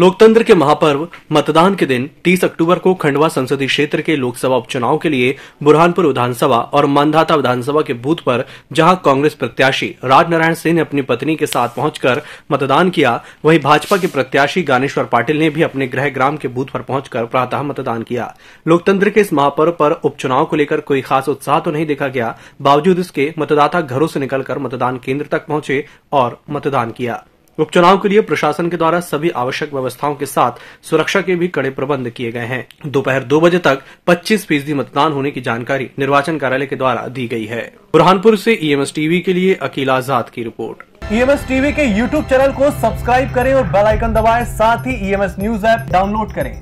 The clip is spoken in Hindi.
लोकतंत्र के महापर्व मतदान के दिन 30 अक्टूबर को खंडवा संसदीय क्षेत्र के लोकसभा उपचुनाव के लिए बुरहानपुर विधानसभा और मंदाता विधानसभा के बूथ पर जहां कांग्रेस प्रत्याशी राजनारायण सिंह ने अपनी पत्नी के साथ पहुंचकर मतदान किया वहीं भाजपा के प्रत्याशी गानेश्वर पाटिल ने भी अपने गृह ग्राम के बूथ पर पहुंचकर प्रातः मतदान किया लोकतंत्र के इस महापर्व पर उपचुनाव को लेकर कोई खास उत्साह तो नहीं देखा गया बावजूद इसके मतदाता घरों से निकलकर मतदान केंद्र तक पहुंचे और मतदान किया उपचुनाव के लिए प्रशासन के द्वारा सभी आवश्यक व्यवस्थाओं के साथ सुरक्षा के भी कड़े प्रबंध किए गए हैं दोपहर दो बजे तक पच्चीस फीसदी मतदान होने की जानकारी निर्वाचन कार्यालय के द्वारा दी गई है बुरहानपुर से ईएमएस टीवी के लिए अकील आजाद की रिपोर्ट ईएमएस टीवी के यूट्यूब चैनल को सब्सक्राइब करें और बेलाइकन दबाए साथ ही ईएमएस न्यूज ऐप डाउनलोड करें